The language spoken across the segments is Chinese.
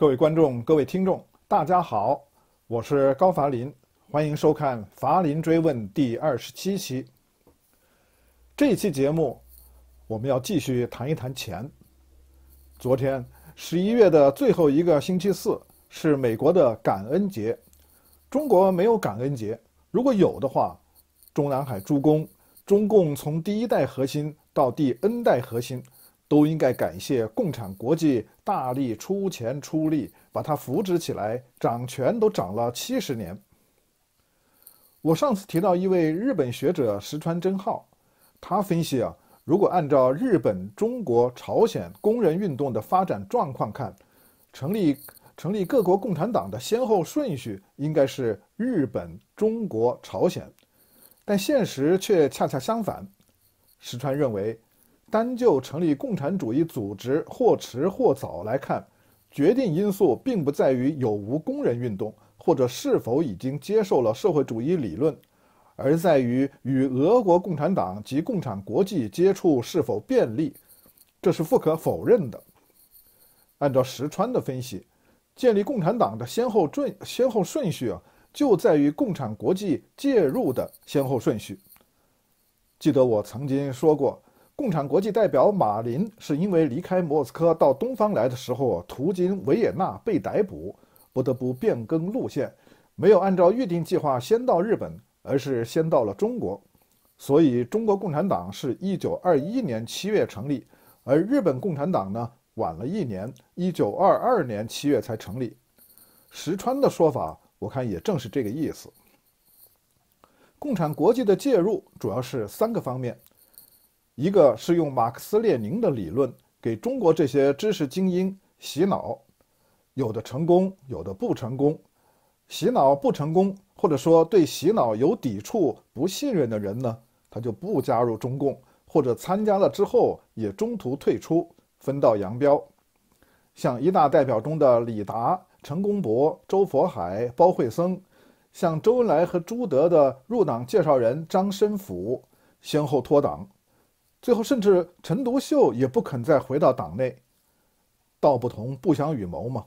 各位观众、各位听众，大家好，我是高伐林，欢迎收看《伐林追问》第二十七期。这一期节目，我们要继续谈一谈钱。昨天，十一月的最后一个星期四是美国的感恩节，中国没有感恩节。如果有的话，中南海诸公，中共从第一代核心到第 N 代核心。都应该感谢共产国际大力出钱出力，把它扶植起来，掌权都掌了七十年。我上次提到一位日本学者石川真浩，他分析啊，如果按照日本、中国、朝鲜工人运动的发展状况看，成立成立各国共产党的先后顺序应该是日本、中国、朝鲜，但现实却恰恰相反。石川认为。单就成立共产主义组织或迟或早来看，决定因素并不在于有无工人运动或者是否已经接受了社会主义理论，而在于与俄国共产党及共产国际接触是否便利，这是不可否认的。按照石川的分析，建立共产党的先后顺先后顺序啊，就在于共产国际介入的先后顺序。记得我曾经说过。共产国际代表马林是因为离开莫斯科到东方来的时候途经维也纳被逮捕，不得不变更路线，没有按照预定计划先到日本，而是先到了中国。所以，中国共产党是一九二一年七月成立，而日本共产党呢晚了一年，一九二二年七月才成立。石川的说法，我看也正是这个意思。共产国际的介入主要是三个方面。一个是用马克思列宁的理论给中国这些知识精英洗脑，有的成功，有的不成功。洗脑不成功，或者说对洗脑有抵触、不信任的人呢，他就不加入中共，或者参加了之后也中途退出，分道扬镳。像一大代表中的李达、陈公博、周佛海、包惠僧，像周恩来和朱德的入党介绍人张申府，先后脱党。最后，甚至陈独秀也不肯再回到党内，道不同不相与谋嘛。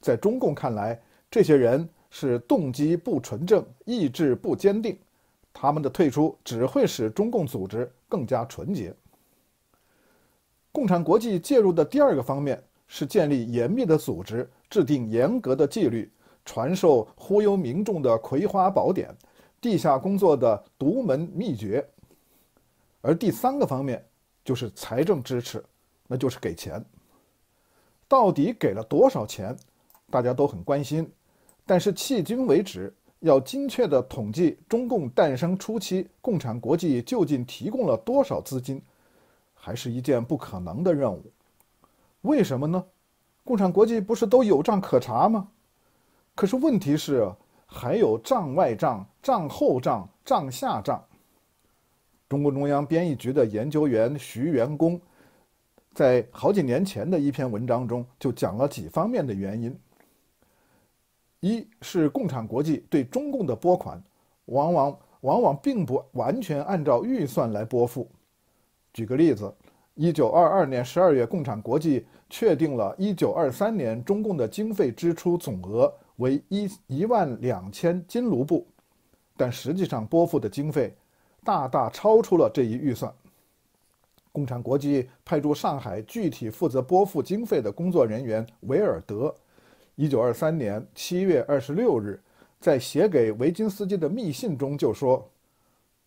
在中共看来，这些人是动机不纯正、意志不坚定，他们的退出只会使中共组织更加纯洁。共产国际介入的第二个方面是建立严密的组织，制定严格的纪律，传授忽悠民众的《葵花宝典》，地下工作的独门秘诀。而第三个方面就是财政支持，那就是给钱。到底给了多少钱，大家都很关心。但是迄今为止，要精确地统计中共诞生初期共产国际究竟提供了多少资金，还是一件不可能的任务。为什么呢？共产国际不是都有账可查吗？可是问题是，还有账外账、账后账、账下账。中共中央编译局的研究员徐元功，在好几年前的一篇文章中就讲了几方面的原因。一是共产国际对中共的拨款，往往往往并不完全按照预算来拨付。举个例子，一九二二年十二月，共产国际确定了一九二三年中共的经费支出总额为一一万两千金卢布，但实际上拨付的经费。大大超出了这一预算。共产国际派驻上海具体负责拨付经费的工作人员维尔德，一九二三年七月二十六日，在写给维金斯基的密信中就说：“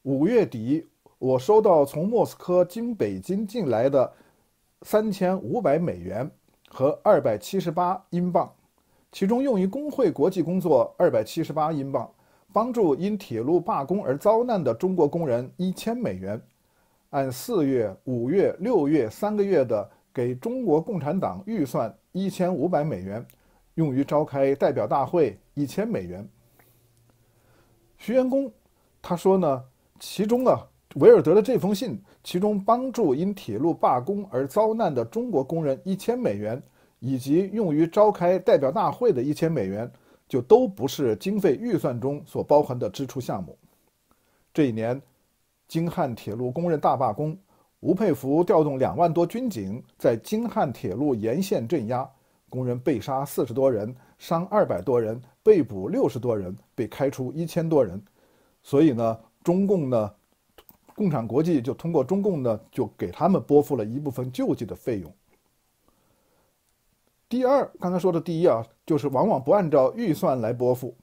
五月底，我收到从莫斯科经北京进来的三千五百美元和二百七十八英镑，其中用于工会国际工作二百七十八英镑。”帮助因铁路罢工而遭难的中国工人一千美元，按四月、五月、六月三个月的给中国共产党预算一千五百美元，用于召开代表大会一千美元。徐员工他说呢，其中啊，维尔德的这封信，其中帮助因铁路罢工而遭难的中国工人一千美元，以及用于召开代表大会的一千美元。就都不是经费预算中所包含的支出项目。这一年，京汉铁路工人大罢工，吴佩孚调动两万多军警在京汉铁路沿线镇压，工人被杀四十多人，伤二百多人，被捕六十多人，被开除一千多人。所以呢，中共呢，共产国际就通过中共呢，就给他们拨付了一部分救济的费用。第二，刚才说的第一啊，就是往往不按照预算来拨付；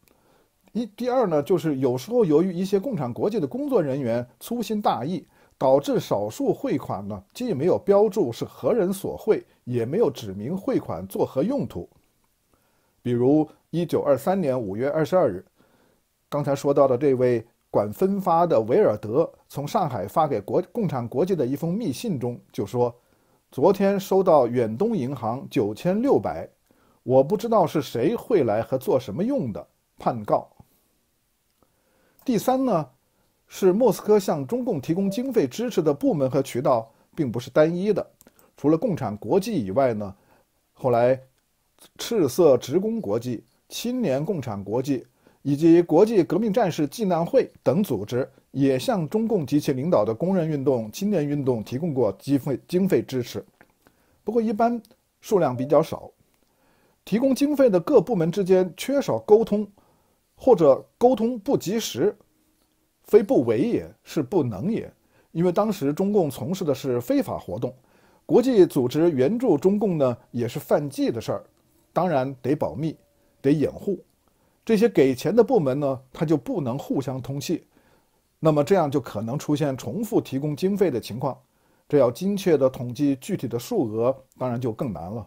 一第二呢，就是有时候由于一些共产国际的工作人员粗心大意，导致少数汇款呢，既没有标注是何人所汇，也没有指明汇款作何用途。比如，一九二三年五月二十二日，刚才说到的这位管分发的维尔德，从上海发给国共产国际的一封密信中就说。昨天收到远东银行九千六百，我不知道是谁汇来和做什么用的判告。第三呢，是莫斯科向中共提供经费支持的部门和渠道并不是单一的，除了共产国际以外呢，后来赤色职工国际、青年共产国际以及国际革命战士纪念会等组织。也向中共及其领导的工人运动、青年运动提供过经费、经费支持，不过一般数量比较少。提供经费的各部门之间缺少沟通，或者沟通不及时，非不为也是不能也。因为当时中共从事的是非法活动，国际组织援助中共呢也是犯忌的事儿，当然得保密、得掩护。这些给钱的部门呢，他就不能互相通气。那么这样就可能出现重复提供经费的情况，这要精确地统计具体的数额，当然就更难了。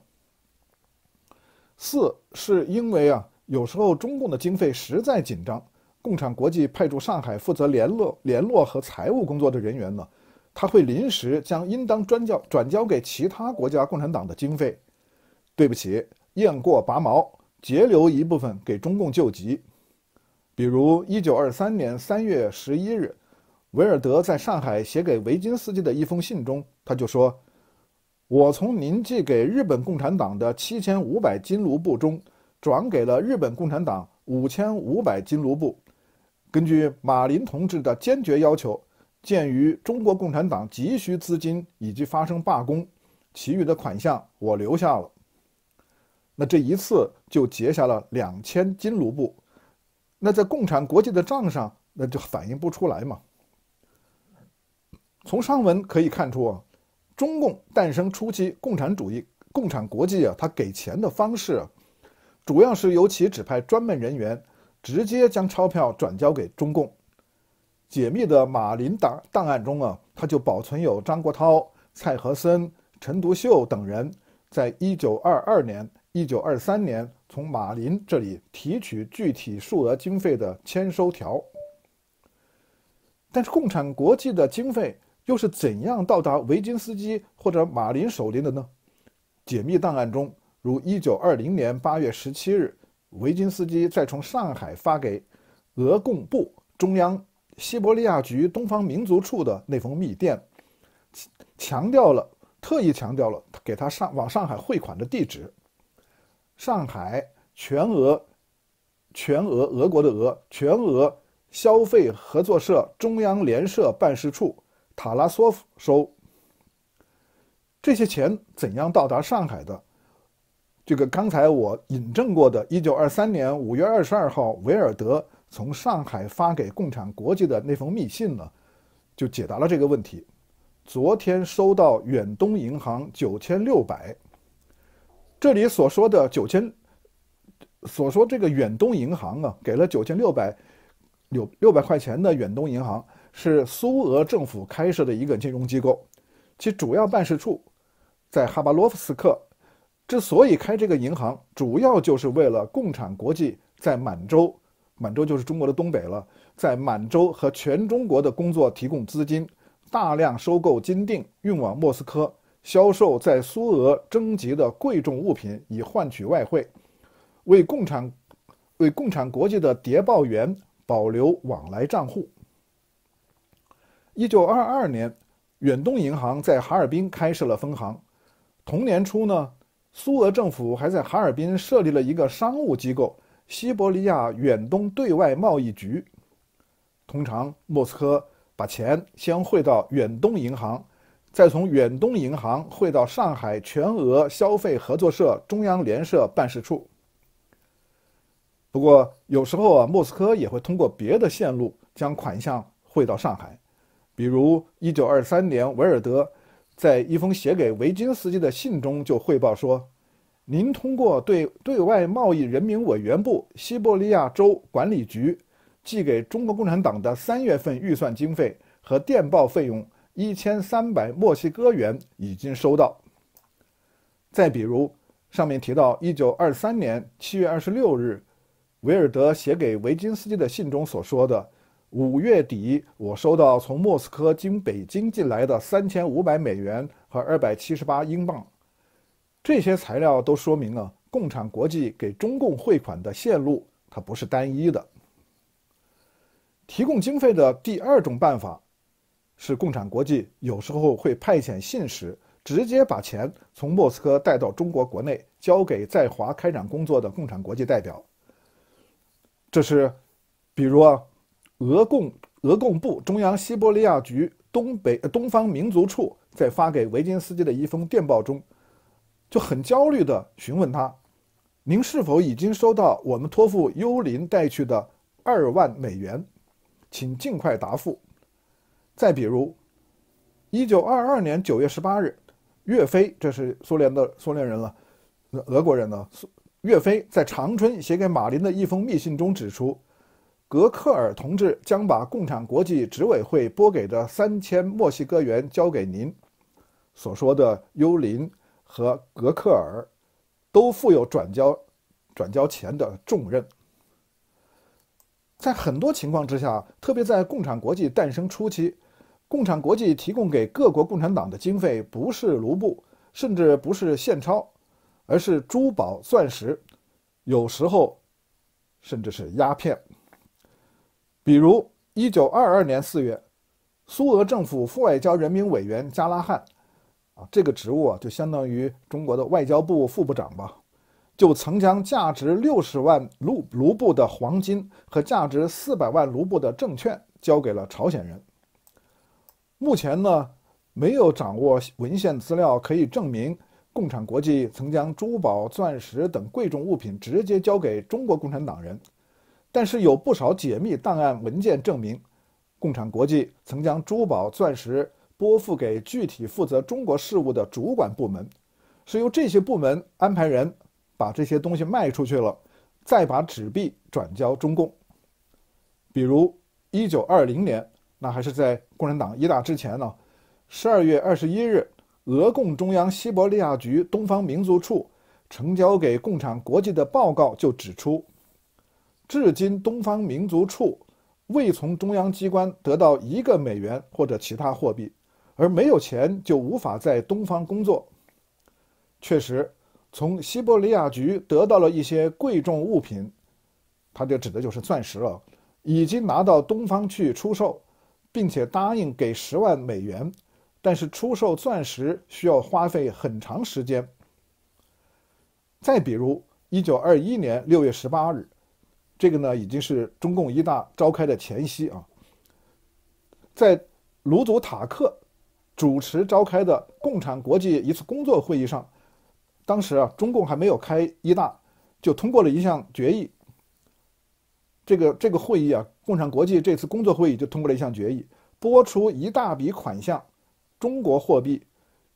四是因为啊，有时候中共的经费实在紧张，共产国际派驻上海负责联络、联络和财务工作的人员呢，他会临时将应当转交、转交给其他国家共产党的经费，对不起，雁过拔毛，截留一部分给中共救急，比如，一九二三年三月十一日，韦尔德在上海写给维金斯基的一封信中，他就说：“我从您寄给日本共产党的七千五百金卢布中，转给了日本共产党五千五百金卢布。根据马林同志的坚决要求，鉴于中国共产党急需资金以及发生罢工，其余的款项我留下了。那这一次就结下了两千金卢布。”那在共产国际的账上，那就反映不出来嘛。从上文可以看出啊，中共诞生初期，共产主义、共产国际啊，它给钱的方式，主要是由其指派专门人员直接将钞票转交给中共。解密的马林档档案中啊，他就保存有张国焘、蔡和森、陈独秀等人在1922年、1923年。从马林这里提取具体数额经费的签收条，但是共产国际的经费又是怎样到达维金斯基或者马林手里的呢？解密档案中，如1920年8月17日维金斯基再从上海发给俄共部中央西伯利亚局东方民族处的那封密电，强调了特意强调了给他上往上海汇款的地址。上海全俄、全俄俄国的俄全俄消费合作社中央联社办事处塔拉索夫收。这些钱怎样到达上海的？这个刚才我引证过的1923年5月22号维尔德从上海发给共产国际的那封密信呢，就解答了这个问题。昨天收到远东银行9600。这里所说的九千，所说这个远东银行啊，给了九千六百六六百块钱的远东银行是苏俄政府开设的一个金融机构，其主要办事处在哈巴罗夫斯克。之所以开这个银行，主要就是为了共产国际在满洲，满洲就是中国的东北了，在满洲和全中国的工作提供资金，大量收购金锭运往莫斯科。销售在苏俄征集的贵重物品以换取外汇，为共产、为共产国际的谍报员保留往来账户。一九二二年，远东银行在哈尔滨开设了分行。同年初呢，苏俄政府还在哈尔滨设立了一个商务机构——西伯利亚远东对外贸易局。通常，莫斯科把钱先汇到远东银行。再从远东银行汇到上海全俄消费合作社中央联社办事处。不过，有时候啊，莫斯科也会通过别的线路将款项汇到上海。比如，一九二三年，维尔德在一封写给维金斯基的信中就汇报说：“您通过对对外贸易人民委员部西伯利亚州管理局寄给中国共产党的三月份预算经费和电报费用。”一千三百墨西哥元已经收到。再比如，上面提到一九二三年七月二十六日，维尔德写给维金斯基的信中所说的：“五月底，我收到从莫斯科经北京进来的三千五百美元和二百七十八英镑。”这些材料都说明了共产国际给中共汇款的线路，它不是单一的。提供经费的第二种办法。是共产国际有时候会派遣信使，直接把钱从莫斯科带到中国国内，交给在华开展工作的共产国际代表。这是，比如啊，俄共俄共部中央西伯利亚局东北东方民族处，在发给维金斯基的一封电报中，就很焦虑地询问他：“您是否已经收到我们托付幽灵带去的二万美元？请尽快答复。”再比如，一九二二年九月十八日，岳飞，这是苏联的苏联人了，那俄国人呢？苏岳飞在长春写给马林的一封密信中指出，格克尔同志将把共产国际执委会拨给的三千墨西哥元交给您，所说的幽林和格克尔，都负有转交转交钱的重任。在很多情况之下，特别在共产国际诞生初期。共产国际提供给各国共产党的经费不是卢布，甚至不是现钞，而是珠宝、钻石，有时候甚至是鸦片。比如，一九二二年四月，苏俄政府副外交人民委员加拉汉啊，这个职务啊就相当于中国的外交部副部长吧，就曾将价值六十万卢卢布的黄金和价值四百万卢布的证券交给了朝鲜人。目前呢，没有掌握文献资料可以证明共产国际曾将珠宝、钻石等贵重物品直接交给中国共产党人，但是有不少解密档案文件证明，共产国际曾将珠宝、钻石拨付给具体负责中国事务的主管部门，是由这些部门安排人把这些东西卖出去了，再把纸币转交中共。比如，一九二零年。那还是在共产党一大之前呢。十二月二十一日，俄共中央西伯利亚局东方民族处呈交给共产国际的报告就指出，至今东方民族处未从中央机关得到一个美元或者其他货币，而没有钱就无法在东方工作。确实，从西伯利亚局得到了一些贵重物品，它就指的就是钻石了，已经拿到东方去出售。并且答应给十万美元，但是出售钻石需要花费很长时间。再比如，一九二一年六月十八日，这个呢已经是中共一大召开的前夕啊，在卢祖塔克主持召开的共产国际一次工作会议上，当时啊中共还没有开一大，就通过了一项决议。这个这个会议啊，共产国际这次工作会议就通过了一项决议，拨出一大笔款项、中国货币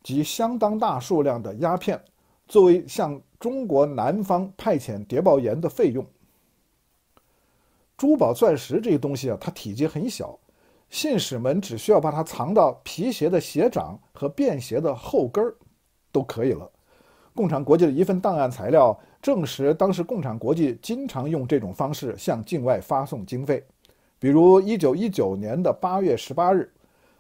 及相当大数量的鸦片，作为向中国南方派遣谍报员的费用。珠宝、钻石这些东西啊，它体积很小，信使们只需要把它藏到皮鞋的鞋掌和便鞋的后跟儿，都可以了。共产国际的一份档案材料。证实，当时共产国际经常用这种方式向境外发送经费。比如，一九一九年的八月十八日，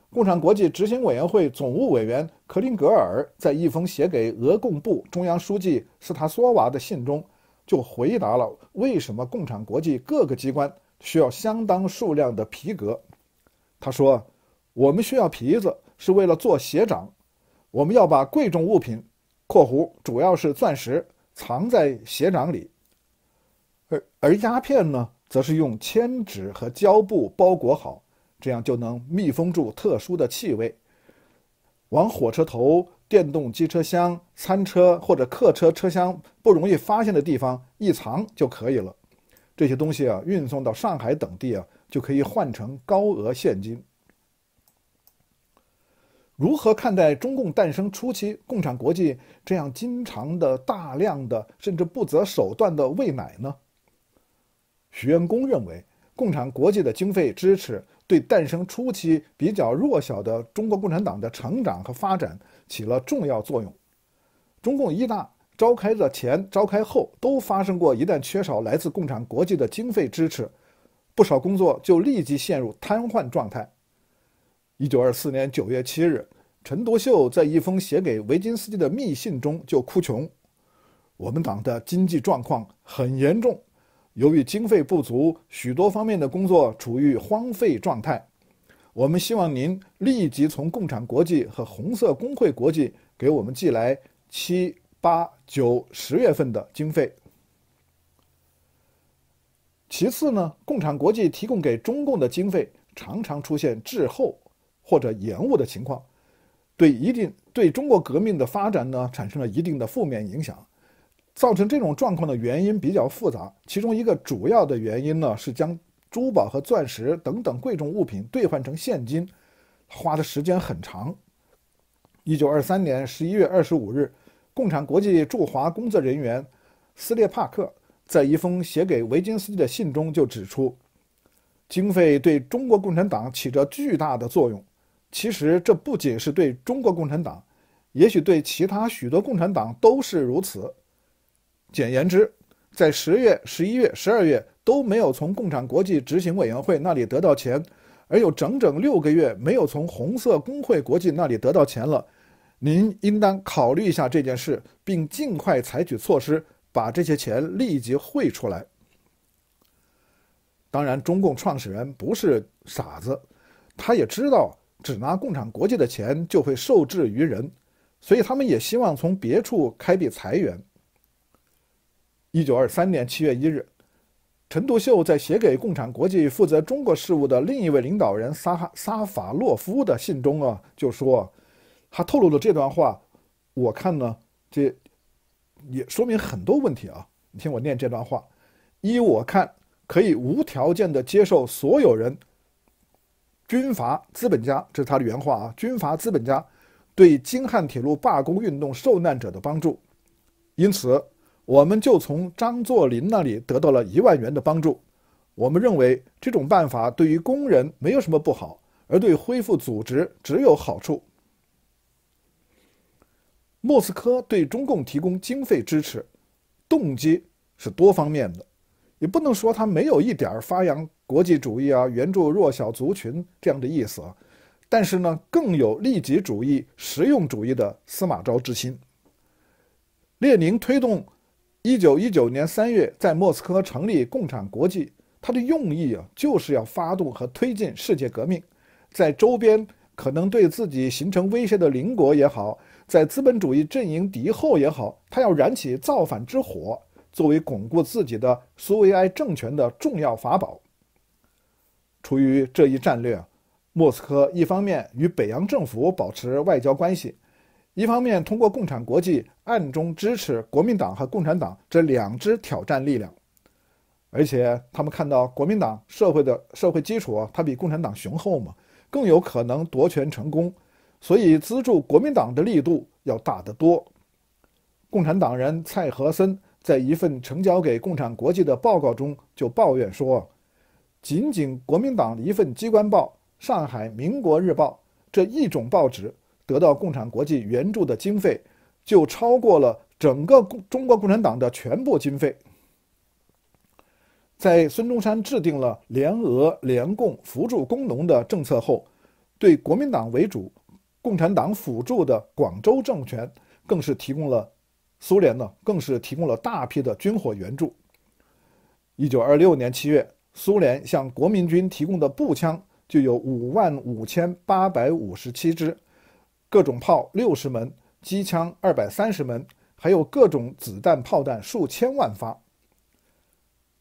共产国际执行委员会总务委员克林格尔在一封写给俄共部中央书记斯塔索娃的信中，就回答了为什么共产国际各个机关需要相当数量的皮革。他说：“我们需要皮子是为了做鞋掌，我们要把贵重物品（括弧主要是钻石）。”藏在鞋掌里，而而鸦片呢，则是用铅纸和胶布包裹好，这样就能密封住特殊的气味。往火车头、电动机车厢、餐车或者客车车厢不容易发现的地方一藏就可以了。这些东西啊，运送到上海等地啊，就可以换成高额现金。如何看待中共诞生初期，共产国际这样经常的、大量的，甚至不择手段的喂奶呢？许源工认为，共产国际的经费支持对诞生初期比较弱小的中国共产党的成长和发展起了重要作用。中共一大召开的前、召开后都发生过，一旦缺少来自共产国际的经费支持，不少工作就立即陷入瘫痪状态。一九二四年九月七日，陈独秀在一封写给维金斯基的密信中就哭穷：“我们党的经济状况很严重，由于经费不足，许多方面的工作处于荒废状态。我们希望您立即从共产国际和红色工会国际给我们寄来七八九十月份的经费。”其次呢，共产国际提供给中共的经费常常出现滞后。或者延误的情况，对一定对中国革命的发展呢产生了一定的负面影响。造成这种状况的原因比较复杂，其中一个主要的原因呢是将珠宝和钻石等等贵重物品兑换成现金，花的时间很长。一九二三年十一月二十五日，共产国际驻华工作人员斯列帕克在一封写给维金斯基的信中就指出，经费对中国共产党起着巨大的作用。其实这不仅是对中国共产党，也许对其他许多共产党都是如此。简言之，在十月、十一月、十二月都没有从共产国际执行委员会那里得到钱，而有整整六个月没有从红色工会国际那里得到钱了。您应当考虑一下这件事，并尽快采取措施把这些钱立即汇出来。当然，中共创始人不是傻子，他也知道。只拿共产国际的钱就会受制于人，所以他们也希望从别处开辟财源。一九二三年七月一日，陈独秀在写给共产国际负责中国事务的另一位领导人沙沙法洛夫的信中啊，就说他透露了这段话。我看呢，这也说明很多问题啊。你听我念这段话：依我看，可以无条件的接受所有人。军阀资本家，这是他的原话啊！军阀资本家对京汉铁路罢工运动受难者的帮助，因此我们就从张作霖那里得到了一万元的帮助。我们认为这种办法对于工人没有什么不好，而对恢复组织只有好处。莫斯科对中共提供经费支持，动机是多方面的，也不能说他没有一点发扬。国际主义啊，援助弱小族群这样的意思啊，但是呢，更有利己主义、实用主义的司马昭之心。列宁推动一九一九年三月在莫斯科成立共产国际，他的用意啊，就是要发动和推进世界革命，在周边可能对自己形成威胁的邻国也好，在资本主义阵营敌后也好，他要燃起造反之火，作为巩固自己的苏维埃政权的重要法宝。出于这一战略，莫斯科一方面与北洋政府保持外交关系，一方面通过共产国际暗中支持国民党、和共产党这两支挑战力量。而且他们看到国民党社会的社会基础，它比共产党雄厚嘛，更有可能夺权成功，所以资助国民党的力度要大得多。共产党人蔡和森在一份呈交给共产国际的报告中就抱怨说。仅仅国民党一份机关报《上海民国日报》这一种报纸得到共产国际援助的经费，就超过了整个中国共产党的全部经费。在孙中山制定了联俄联共扶助工农的政策后，对国民党为主、共产党辅助的广州政权，更是提供了苏联呢，更是提供了大批的军火援助。一九二六年七月。苏联向国民军提供的步枪就有五万五千八百五十七支，各种炮六十门，机枪二百三十门，还有各种子弹、炮弹数千万发。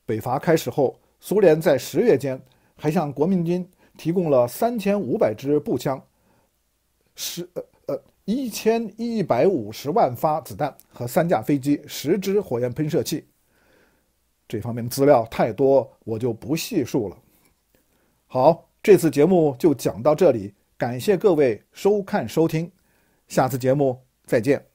北伐开始后，苏联在十月间还向国民军提供了三千五百支步枪，十呃呃一千一百五十万发子弹和三架飞机、十支火焰喷射器。这方面的资料太多，我就不细述了。好，这次节目就讲到这里，感谢各位收看收听，下次节目再见。